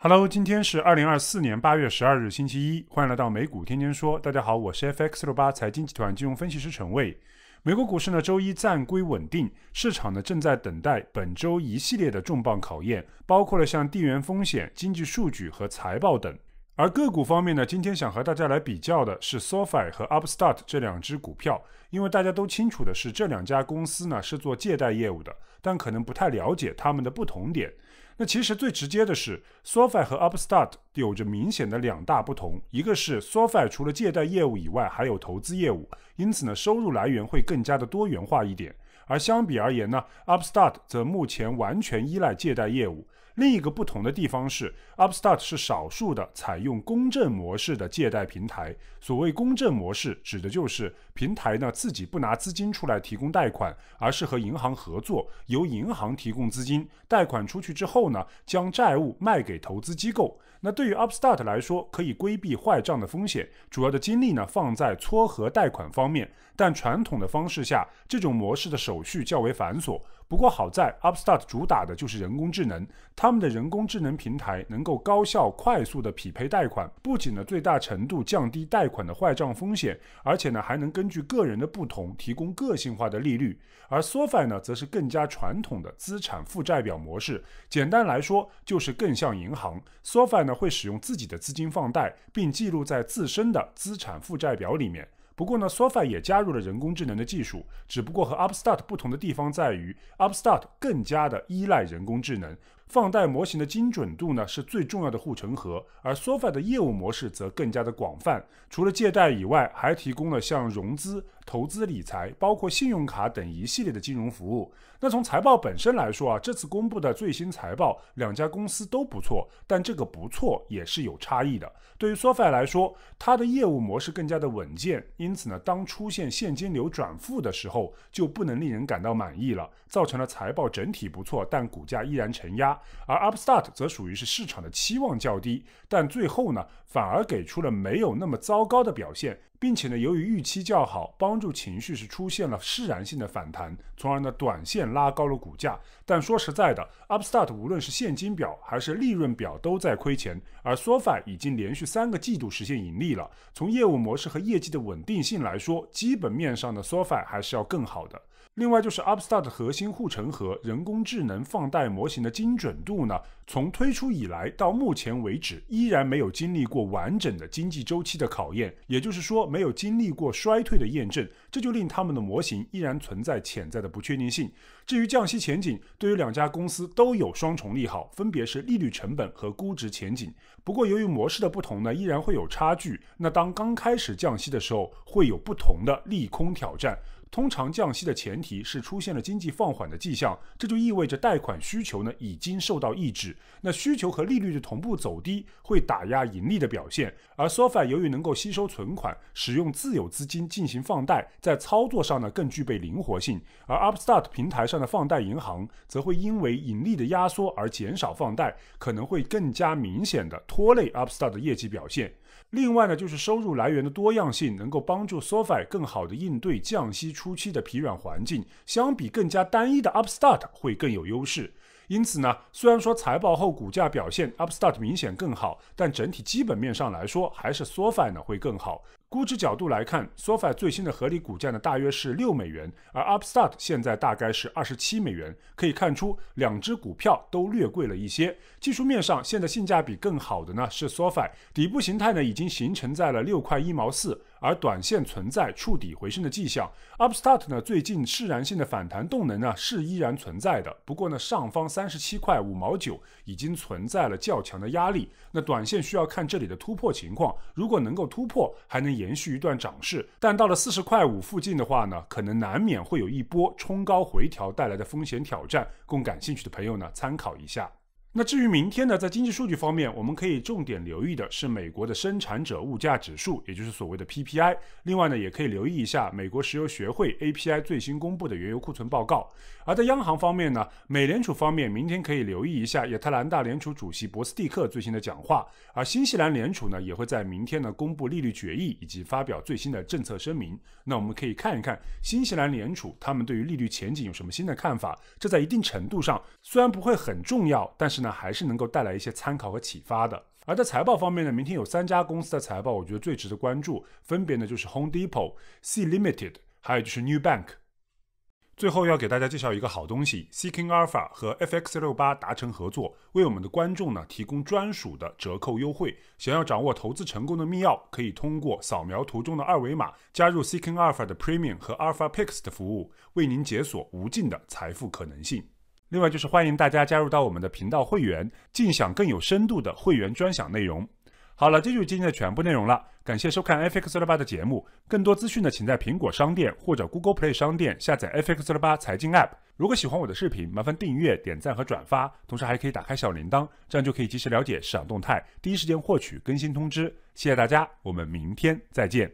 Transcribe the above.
Hello，今天是二零二四年八月十二日，星期一，欢迎来到美股天天说。大家好，我是 FX 六八财经集团金融分析师陈卫。美国股市呢，周一暂归稳定，市场呢正在等待本周一系列的重磅考验，包括了像地缘风险、经济数据和财报等。而个股方面呢，今天想和大家来比较的是 Sofi 和 Upstart 这两只股票，因为大家都清楚的是这两家公司呢是做借贷业务的，但可能不太了解他们的不同点。那其实最直接的是，Sofi 和 Upstart 有着明显的两大不同，一个是 Sofi 除了借贷业务以外，还有投资业务，因此呢，收入来源会更加的多元化一点。而相比而言呢，Upstart 则目前完全依赖借贷业务。另一个不同的地方是，Upstart 是少数的采用公正模式的借贷平台。所谓公正模式，指的就是平台呢自己不拿资金出来提供贷款，而是和银行合作，由银行提供资金，贷款出去之后呢，将债务卖给投资机构。那对于 Upstart 来说，可以规避坏账的风险，主要的精力呢放在撮合贷款方面。但传统的方式下，这种模式的手续较为繁琐。不过好在，Upstart 主打的就是人工智能，他们的人工智能平台能够高效、快速的匹配贷款，不仅呢最大程度降低贷款的坏账风险，而且呢还能根据个人的不同提供个性化的利率。而 Sofia 呢，则是更加传统的资产负债表模式，简单来说就是更像银行。Sofia 呢会使用自己的资金放贷，并记录在自身的资产负债表里面。不过呢，Sofa 也加入了人工智能的技术，只不过和 Upstart 不同的地方在于，Upstart 更加的依赖人工智能。放贷模型的精准度呢是最重要的护城河，而 SoFi 的业务模式则更加的广泛，除了借贷以外，还提供了像融资、投资、理财，包括信用卡等一系列的金融服务。那从财报本身来说啊，这次公布的最新财报，两家公司都不错，但这个不错也是有差异的。对于 SoFi 来说，它的业务模式更加的稳健，因此呢，当出现现金流转负的时候，就不能令人感到满意了，造成了财报整体不错，但股价依然承压。而 Upstart 则属于是市场的期望较低，但最后呢，反而给出了没有那么糟糕的表现。并且呢，由于预期较好，帮助情绪是出现了释然性的反弹，从而呢，短线拉高了股价。但说实在的，Upstart 无论是现金表还是利润表都在亏钱，而 Sofa 已经连续三个季度实现盈利了。从业务模式和业绩的稳定性来说，基本面上的 Sofa 还是要更好的。另外就是 Upstart 核心护城河——人工智能放贷模型的精准度呢，从推出以来到目前为止，依然没有经历过完整的经济周期的考验，也就是说。没有经历过衰退的验证，这就令他们的模型依然存在潜在的不确定性。至于降息前景，对于两家公司都有双重利好，分别是利率成本和估值前景。不过，由于模式的不同呢，依然会有差距。那当刚开始降息的时候，会有不同的利空挑战。通常降息的前提是出现了经济放缓的迹象，这就意味着贷款需求呢已经受到抑制。那需求和利率的同步走低会打压盈利的表现。而 Sofa 由于能够吸收存款，使用自有资金进行放贷，在操作上呢更具备灵活性。而 Upstart 平台上的放贷银行则会因为盈利的压缩而减少放贷，可能会更加明显的拖累 Upstart 的业绩表现。另外呢就是收入来源的多样性能够帮助 Sofa 更好的应对降息。初期的疲软环境，相比更加单一的 Upstart 会更有优势。因此呢，虽然说财报后股价表现 Upstart 明显更好，但整体基本面上来说，还是 Sofa 呢会更好。估值角度来看，Sofa 最新的合理股价呢大约是六美元，而 Upstart 现在大概是二十七美元。可以看出，两只股票都略贵了一些。技术面上，现在性价比更好的呢是 Sofa，底部形态呢已经形成在了六块一毛四。而短线存在触底回升的迹象，Upstart 呢，最近释然性的反弹动能呢是依然存在的，不过呢，上方三十七块五毛九已经存在了较强的压力，那短线需要看这里的突破情况，如果能够突破，还能延续一段涨势，但到了四十块五附近的话呢，可能难免会有一波冲高回调带来的风险挑战，供感兴趣的朋友呢参考一下。那至于明天呢，在经济数据方面，我们可以重点留意的是美国的生产者物价指数，也就是所谓的 PPI。另外呢，也可以留意一下美国石油学会 API 最新公布的原油库存报告。而在央行方面呢，美联储方面明天可以留意一下亚特兰大联储主席博斯蒂克最新的讲话。而新西兰联储呢，也会在明天呢公布利率决议以及发表最新的政策声明。那我们可以看一看新西兰联储他们对于利率前景有什么新的看法。这在一定程度上虽然不会很重要，但是呢。还是能够带来一些参考和启发的。而在财报方面呢，明天有三家公司的财报，我觉得最值得关注，分别呢就是 Home Depot、C Limited，还有就是 New Bank。最后要给大家介绍一个好东西，Seeking Alpha 和 FX68 达成合作，为我们的观众呢提供专属的折扣优惠。想要掌握投资成功的密钥，可以通过扫描图中的二维码，加入 Seeking Alpha 的 Premium 和 Alpha Picks 的服务，为您解锁无尽的财富可能性。另外就是欢迎大家加入到我们的频道会员，尽享更有深度的会员专享内容。好了，这就是今天的全部内容了。感谢收看 FX 六八的节目，更多资讯呢，请在苹果商店或者 Google Play 商店下载 FX 六八财经 App。如果喜欢我的视频，麻烦订阅、点赞和转发，同时还可以打开小铃铛，这样就可以及时了解市场动态，第一时间获取更新通知。谢谢大家，我们明天再见。